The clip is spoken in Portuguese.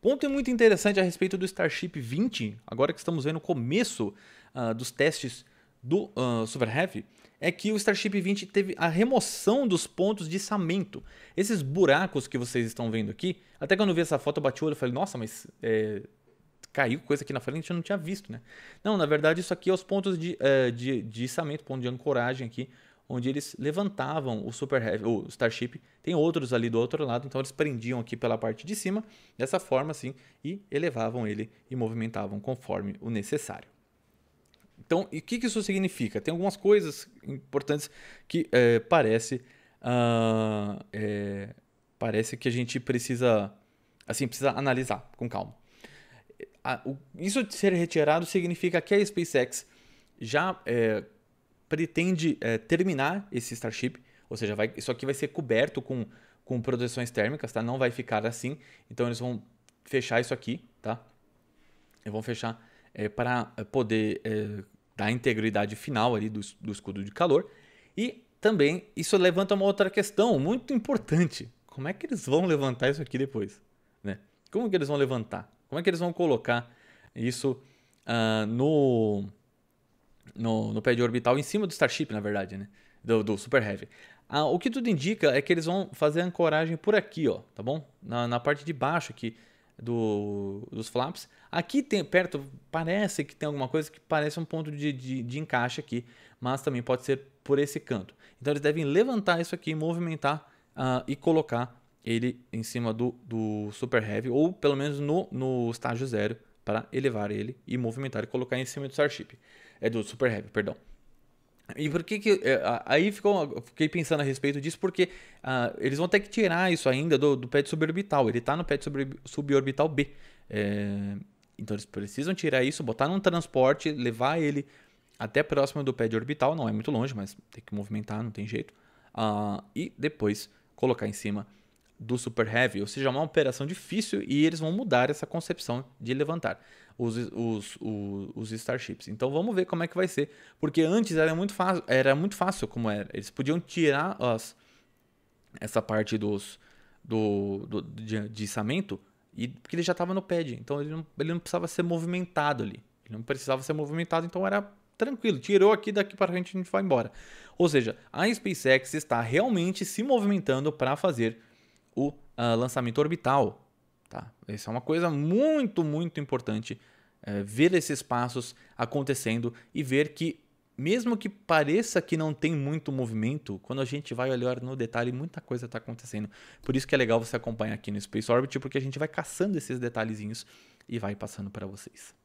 Ponto muito interessante a respeito do Starship 20, agora que estamos vendo o começo uh, dos testes do uh, ah, Super Heavy, é que o Starship 20 teve a remoção dos pontos de içamento. Esses buracos que vocês estão vendo aqui, até quando eu vi essa foto, eu bati o olho e falei, nossa, mas é, caiu coisa aqui na frente, eu não tinha visto, né? Não, na verdade, isso aqui é os pontos de, uh, de, de içamento, ponto de ancoragem aqui, onde eles levantavam o Super Heavy, o Starship. Tem outros ali do outro lado, então eles prendiam aqui pela parte de cima, dessa forma assim, e elevavam ele e movimentavam conforme o necessário. Então, e o que, que isso significa? Tem algumas coisas importantes que é, parece uh, é, parece que a gente precisa assim precisa analisar com calma. Isso de ser retirado significa que a SpaceX já é, pretende é, terminar esse Starship, ou seja, vai, isso aqui vai ser coberto com, com proteções térmicas, tá? Não vai ficar assim. Então eles vão fechar isso aqui, tá? Eles vão fechar é, eh, para eh, poder é, dar integridade final ali do, do escudo de calor. E também isso levanta uma outra questão muito importante. Como é que eles vão levantar isso aqui depois? Né? Como que eles vão levantar? Como é que eles vão colocar isso uh, no no, no pé de orbital, em cima do Starship, na verdade, né? Do, do Super Heavy. Ah, o que tudo indica é que eles vão fazer a ancoragem por aqui, ó, tá bom? Na, na parte de baixo aqui do, dos flaps. Aqui tem, perto parece que tem alguma coisa que parece um ponto de, de, de encaixe aqui, mas também pode ser por esse canto. Então eles devem levantar isso aqui, movimentar uh, e colocar ele em cima do, do Super Heavy, ou pelo menos no, no estágio zero para elevar ele e movimentar e colocar em cima do Starship. É do Super Heavy, perdão. E por que que. É, aí ficou, fiquei pensando a respeito disso, porque uh, eles vão ter que tirar isso ainda do, do pad suborbital. Ele está no pad suborbital B. É, então eles precisam tirar isso, botar num transporte, levar ele até próximo do pad orbital. Não é muito longe, mas tem que movimentar, não tem jeito. Uh, e depois colocar em cima do Super Heavy, ou seja, é uma operação difícil e eles vão mudar essa concepção de levantar os, os, os, os, Starships. Então vamos ver como é que vai ser, porque antes era muito fácil, era muito fácil como era. Eles podiam tirar as, essa parte dos do, do de, de içamento, e, porque ele já estava no pad, então ele não, ele não precisava ser movimentado ali. Ele não precisava ser movimentado, então era tranquilo, tirou aqui, daqui para frente a gente vai embora. Ou seja, a SpaceX está realmente se movimentando para fazer o uh, lançamento orbital. Tá? Isso é uma coisa muito, muito importante. É, ver esses passos acontecendo e ver que, mesmo que pareça que não tem muito movimento, quando a gente vai olhar no detalhe, muita coisa está acontecendo. Por isso que é legal você acompanhar aqui no Space Orbit, porque a gente vai caçando esses detalhezinhos e vai passando para vocês.